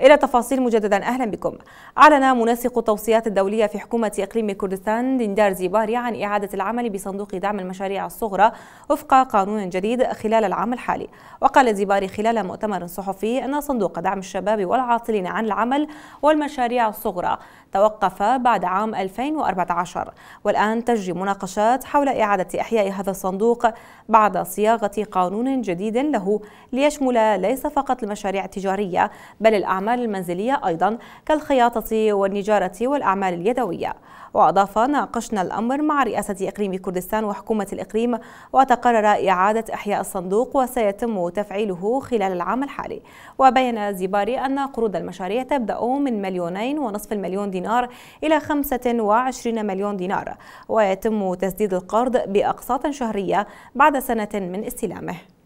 إلى تفاصيل مجددا أهلا بكم أعلن منسق التوصيات الدولية في حكومة إقليم كردستان ديندار زيباري عن إعادة العمل بصندوق دعم المشاريع الصغرى وفق قانون جديد خلال العام الحالي وقال زيباري خلال مؤتمر صحفي أن صندوق دعم الشباب والعاطلين عن العمل والمشاريع الصغرى توقف بعد عام 2014 والآن تجري مناقشات حول إعادة إحياء هذا الصندوق بعد صياغة قانون جديد له ليشمل ليس فقط المشاريع التجارية بل الأعمال الأعمال المنزلية أيضا كالخياطة والنجارة والأعمال اليدوية وأضاف ناقشنا الأمر مع رئاسة إقليم كردستان وحكومة الإقليم وتقرر إعادة إحياء الصندوق وسيتم تفعيله خلال العام الحالي وبين زباري أن قروض المشاريع تبدأ من مليونين ونصف المليون دينار إلى 25 مليون دينار ويتم تسديد القرض بأقساط شهرية بعد سنة من استلامه